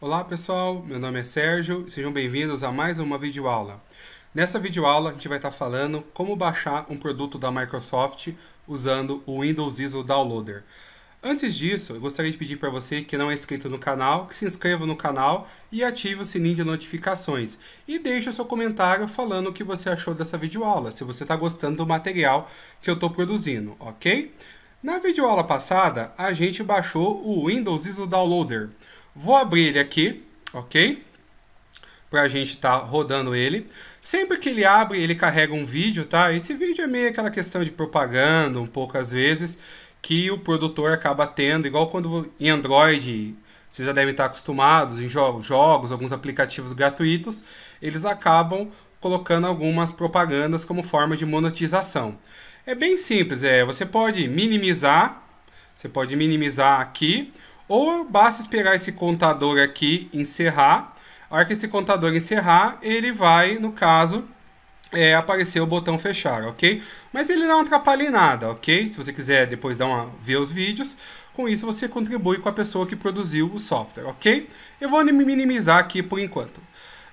Olá pessoal, meu nome é Sérgio, sejam bem-vindos a mais uma videoaula. Nessa videoaula a gente vai estar tá falando como baixar um produto da Microsoft usando o Windows ISO Downloader. Antes disso, eu gostaria de pedir para você que não é inscrito no canal, que se inscreva no canal e ative o sininho de notificações. E deixe o seu comentário falando o que você achou dessa videoaula, se você está gostando do material que eu estou produzindo, ok? Na videoaula passada, a gente baixou o Windows ISO Downloader. Vou abrir ele aqui, ok? Para a gente estar tá rodando ele. Sempre que ele abre, ele carrega um vídeo, tá? Esse vídeo é meio aquela questão de propaganda, um pouco às vezes, que o produtor acaba tendo, igual quando em Android vocês já devem estar acostumados em jogos, alguns aplicativos gratuitos, eles acabam colocando algumas propagandas como forma de monetização. É bem simples, é, você pode minimizar, você pode minimizar aqui, ou basta esperar esse contador aqui encerrar. A hora que esse contador encerrar, ele vai, no caso, é, aparecer o botão fechar, ok? Mas ele não atrapalha em nada, ok? Se você quiser depois dar uma, ver os vídeos, com isso você contribui com a pessoa que produziu o software, ok? Eu vou minimizar aqui por enquanto.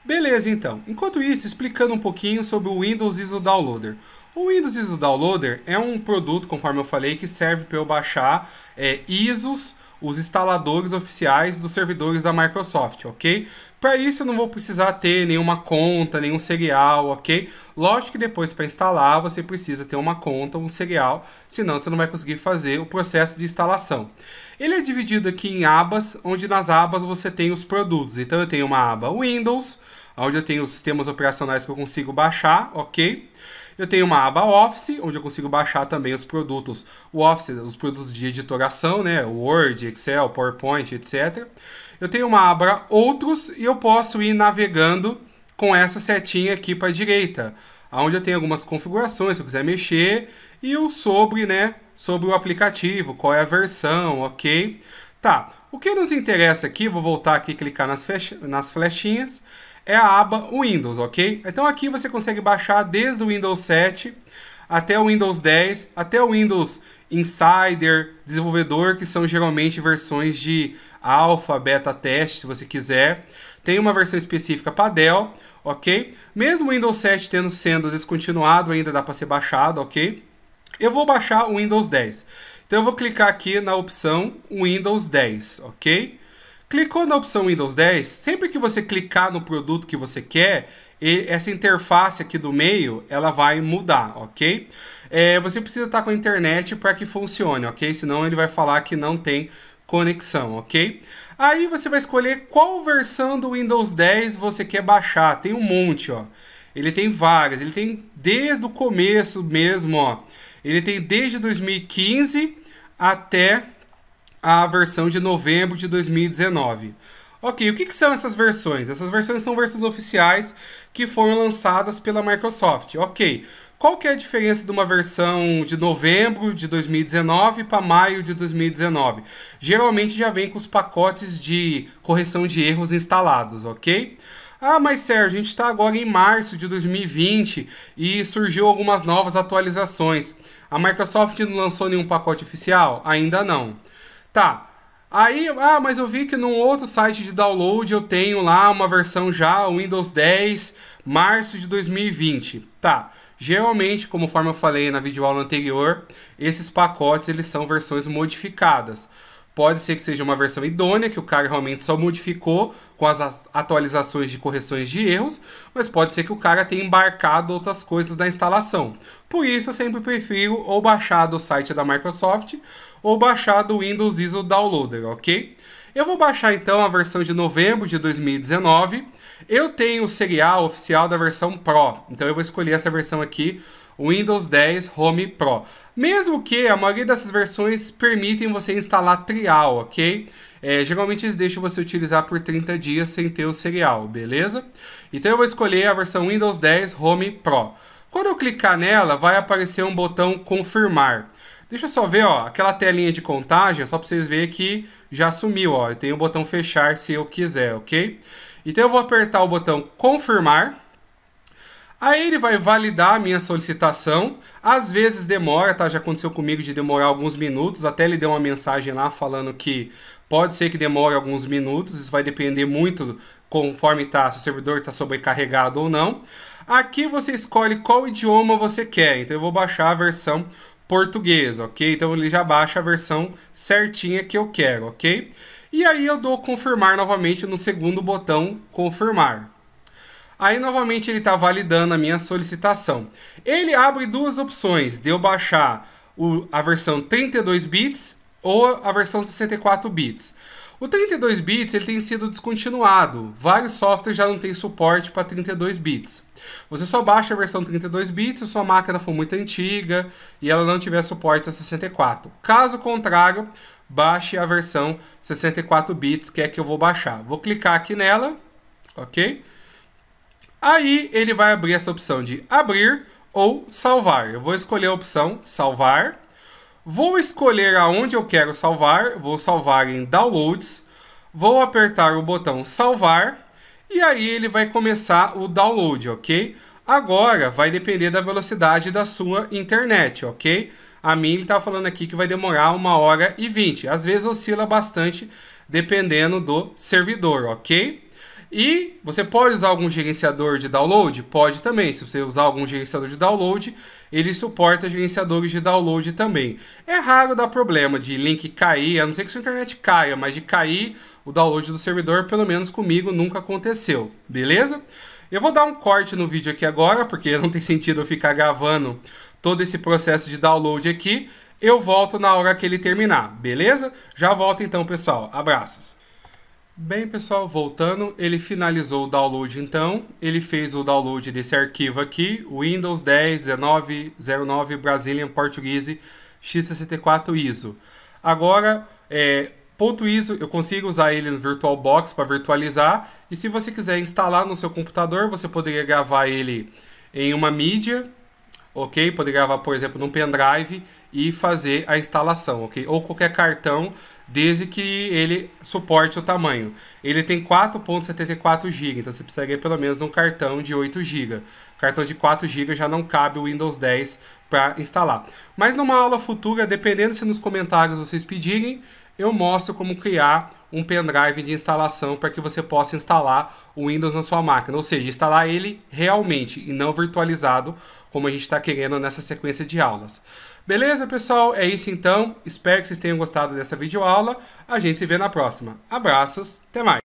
Beleza, então. Enquanto isso, explicando um pouquinho sobre o Windows ISO Downloader. O Windows ISO Downloader é um produto, conforme eu falei, que serve para eu baixar é, ISOs, os instaladores oficiais dos servidores da Microsoft, ok? Para isso eu não vou precisar ter nenhuma conta, nenhum serial, ok? Lógico que depois para instalar você precisa ter uma conta, um serial, senão você não vai conseguir fazer o processo de instalação. Ele é dividido aqui em abas, onde nas abas você tem os produtos. Então eu tenho uma aba Windows, onde eu tenho os sistemas operacionais que eu consigo baixar, ok? Eu tenho uma aba Office, onde eu consigo baixar também os produtos, o Office, os produtos de editoração, né? Word, Excel, PowerPoint, etc. Eu tenho uma aba Outros e eu posso ir navegando com essa setinha aqui para a direita, onde eu tenho algumas configurações, se eu quiser mexer, e o sobre, né? Sobre o aplicativo, qual é a versão, ok? Tá, o que nos interessa aqui, vou voltar aqui e clicar nas, nas flechinhas, é a aba Windows, ok? Então aqui você consegue baixar desde o Windows 7 até o Windows 10, até o Windows Insider, desenvolvedor, que são geralmente versões de alfa, beta teste, se você quiser. Tem uma versão específica para Dell, ok? Mesmo o Windows 7 tendo sendo descontinuado, ainda dá para ser baixado, ok? Eu vou baixar o Windows 10. Então eu vou clicar aqui na opção Windows 10, ok? Clicou na opção Windows 10, sempre que você clicar no produto que você quer, essa interface aqui do meio, ela vai mudar, ok? É, você precisa estar com a internet para que funcione, ok? Senão ele vai falar que não tem conexão, ok? Aí você vai escolher qual versão do Windows 10 você quer baixar. Tem um monte, ó. Ele tem várias, ele tem desde o começo mesmo, ó. Ele tem desde 2015 até a versão de novembro de 2019. Ok, o que, que, são essas versões? Essas versões são versões oficiais que foram lançadas pela Microsoft. Ok, qual que é a diferença de uma versão de novembro de 2019 para maio de 2019? Geralmente já vem com os pacotes de correção de erros instalados, ok? Ok. Ah, mas Sérgio, a gente está agora em março de 2020 e surgiu algumas novas atualizações. A Microsoft não lançou nenhum pacote oficial? Ainda não. Tá. Aí, ah, mas eu vi que num outro site de download eu tenho lá uma versão já, Windows 10, março de 2020. Tá. Geralmente, conforme eu falei na videoaula anterior, esses pacotes eles são versões modificadas. Pode ser que seja uma versão idônea, que o cara realmente só modificou com as atualizações de correções de erros, mas pode ser que o cara tenha embarcado outras coisas da instalação. Por isso, eu sempre prefiro ou baixar do site da Microsoft ou baixar do Windows ISO Downloader, ok? Eu vou baixar então a versão de novembro de 2019. Eu tenho o serial oficial da versão Pro, então eu vou escolher essa versão aqui Windows 10 Home Pro. Mesmo que a maioria dessas versões permitem você instalar trial, ok? É, geralmente eles deixam você utilizar por 30 dias sem ter o serial, beleza? Então eu vou escolher a versão Windows 10 Home Pro. Quando eu clicar nela, vai aparecer um botão confirmar. Deixa eu só ver, ó, aquela telinha de contagem, é só para vocês verem que já sumiu, ó. Eu tenho o botão fechar se eu quiser, ok? Então eu vou apertar o botão confirmar. Aí ele vai validar a minha solicitação. Às vezes demora, tá? Já aconteceu comigo de demorar alguns minutos. Até ele deu uma mensagem lá falando que pode ser que demore alguns minutos. Isso vai depender muito conforme tá, se o servidor está sobrecarregado ou não. Aqui você escolhe qual idioma você quer. Então eu vou baixar a versão portuguesa, ok? Então ele já baixa a versão certinha que eu quero, ok? E aí eu dou confirmar novamente no segundo botão confirmar. Aí novamente ele está validando a minha solicitação. Ele abre duas opções: de eu baixar o, a versão 32 bits ou a versão 64 bits. O 32 bits ele tem sido descontinuado. Vários softwares já não têm suporte para 32 bits. Você só baixa a versão 32 bits se sua máquina for muito antiga e ela não tiver suporte a 64. Caso contrário, baixe a versão 64 bits, que é que eu vou baixar. Vou clicar aqui nela, ok? Aí ele vai abrir essa opção de abrir ou salvar. Eu vou escolher a opção salvar. Vou escolher aonde eu quero salvar. Vou salvar em downloads. Vou apertar o botão salvar. E aí ele vai começar o download, ok? Agora vai depender da velocidade da sua internet, ok? A mim ele está falando aqui que vai demorar uma hora e 20. Às vezes oscila bastante dependendo do servidor, ok? E você pode usar algum gerenciador de download? Pode também. Se você usar algum gerenciador de download, ele suporta gerenciadores de download também. É raro dar problema de link cair, a não ser que sua internet caia, mas de cair o download do servidor, pelo menos comigo, nunca aconteceu. Beleza? Eu vou dar um corte no vídeo aqui agora, porque não tem sentido eu ficar gravando todo esse processo de download aqui. Eu volto na hora que ele terminar, beleza? Já volto então, pessoal. Abraços. Bem, pessoal, voltando, ele finalizou o download então. Ele fez o download desse arquivo aqui, Windows 10 1909 Brazilian Portuguese x64 ISO. Agora, é, ponto ISO, eu consigo usar ele no VirtualBox para virtualizar. E se você quiser instalar no seu computador, você poderia gravar ele em uma mídia ok? Poder gravar, por exemplo, num pendrive e fazer a instalação, ok? Ou qualquer cartão, desde que ele suporte o tamanho. Ele tem 4.74 GB, então você precisaria pelo menos um cartão de 8 GB. Cartão de 4 GB já não cabe o Windows 10 para instalar. Mas numa aula futura, dependendo se nos comentários vocês pedirem, eu mostro como criar um pendrive de instalação para que você possa instalar o Windows na sua máquina, ou seja, instalar ele realmente e não virtualizado, como a gente está querendo nessa sequência de aulas. Beleza, pessoal? É isso então. Espero que vocês tenham gostado dessa videoaula. A gente se vê na próxima. Abraços, até mais!